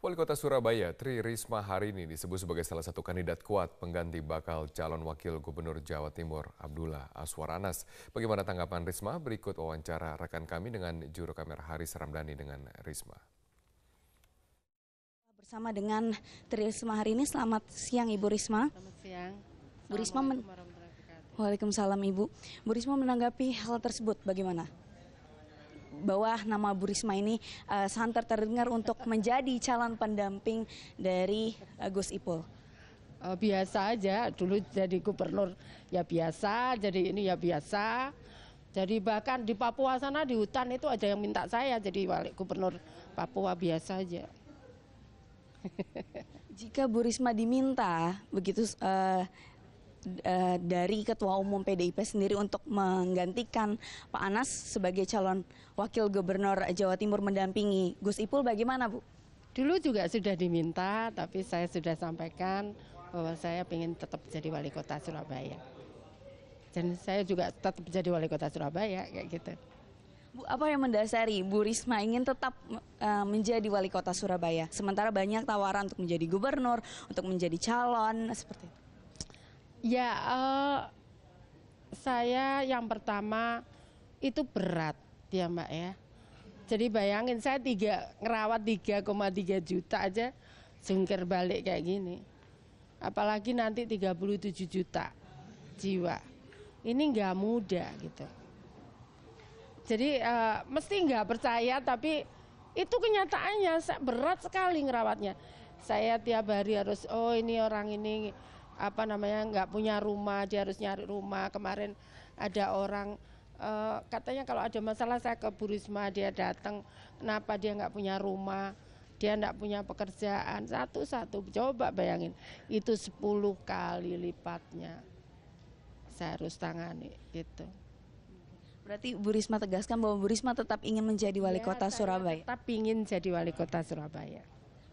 Wali Kota Surabaya Tri Risma hari ini disebut sebagai salah satu kandidat kuat pengganti bakal calon wakil gubernur Jawa Timur Abdullah Aswar Anas. Bagaimana tanggapan Risma? Berikut wawancara rekan kami dengan juru kamera Haris Ramdhani dengan Risma. Bersama dengan Tri Risma hari ini, selamat siang Ibu Risma. Selamat siang. Bu Risma men Waalaikumsalam Ibu. Bu Risma menanggapi hal tersebut bagaimana? bahwa nama Bu Risma ini uh, santer terdengar untuk menjadi calon pendamping dari uh, Gus Ipul? Uh, biasa aja, dulu jadi gubernur ya biasa, jadi ini ya biasa. Jadi bahkan di Papua sana di hutan itu ada yang minta saya jadi wali gubernur Papua biasa aja. Jika Bu Risma diminta begitu uh, uh, dari Ketua Umum PDIP sendiri untuk menggantikan Pak Anas sebagai calon wakil gubernur Jawa Timur mendampingi Gus Ipul bagaimana Bu? Dulu juga sudah diminta tapi saya sudah sampaikan bahwa saya ingin tetap jadi wali kota Surabaya. Dan saya juga tetap jadi wali kota Surabaya kayak gitu. Bu, apa yang mendasari Bu Risma ingin tetap uh, menjadi wali kota Surabaya, sementara banyak tawaran untuk menjadi gubernur, untuk menjadi calon seperti itu? Ya, uh, saya yang pertama itu berat ya Mbak ya. Jadi bayangin saya tiga ngerawat 3,3 juta aja jungkir balik kayak gini. Apalagi nanti 37 juta jiwa. Ini nggak mudah gitu. Jadi uh, mesti nggak percaya tapi itu kenyataannya berat sekali ngerawatnya. Saya tiap hari harus oh ini orang ini apa namanya nggak punya rumah dia harus nyari rumah kemarin ada orang uh, katanya kalau ada masalah saya ke Burisma dia datang kenapa dia nggak punya rumah dia nggak punya pekerjaan satu-satu coba bayangin itu 10 kali lipatnya saya harus tangani gitu berarti Bu Risma tegaskan bahwa Bu Risma tetap ingin menjadi wali ya, kota Surabaya tetap ingin jadi wali kota Surabaya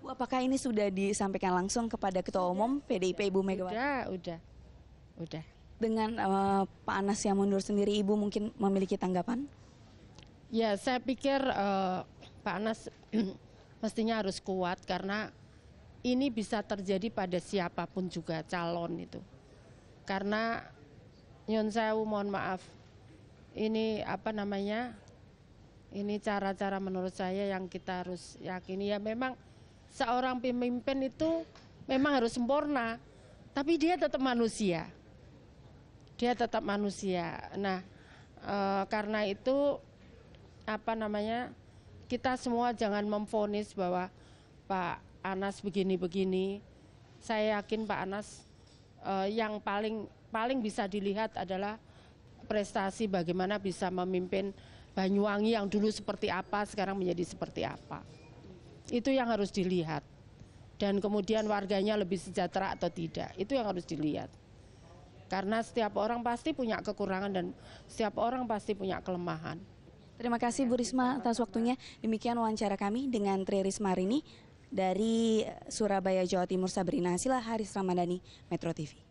Bu, apakah ini sudah disampaikan langsung kepada Ketua Umum PDIP Ibu Megawati? Udah, udah, udah. Dengan uh, Pak Anas yang mundur sendiri, Ibu mungkin memiliki tanggapan? Ya, saya pikir uh, Pak Anas mestinya harus kuat karena ini bisa terjadi pada siapapun juga calon itu. Karena Nyon Sewu mohon maaf, ini apa namanya? Ini cara-cara menurut saya yang kita harus yakini ya memang seorang pemimpin itu memang harus sempurna, tapi dia tetap manusia. Dia tetap manusia. Nah, e, karena itu apa namanya? Kita semua jangan memfonis bahwa Pak Anas begini-begini. Saya yakin Pak Anas e, yang paling paling bisa dilihat adalah prestasi bagaimana bisa memimpin Banyuwangi yang dulu seperti apa sekarang menjadi seperti apa. Itu yang harus dilihat. Dan kemudian warganya lebih sejahtera atau tidak, itu yang harus dilihat. Karena setiap orang pasti punya kekurangan dan setiap orang pasti punya kelemahan. Terima kasih Bu Risma atas waktunya. Demikian wawancara kami dengan Tri Risma Rini dari Surabaya, Jawa Timur, Sabrina Sila Haris Ramadhani, Metro TV.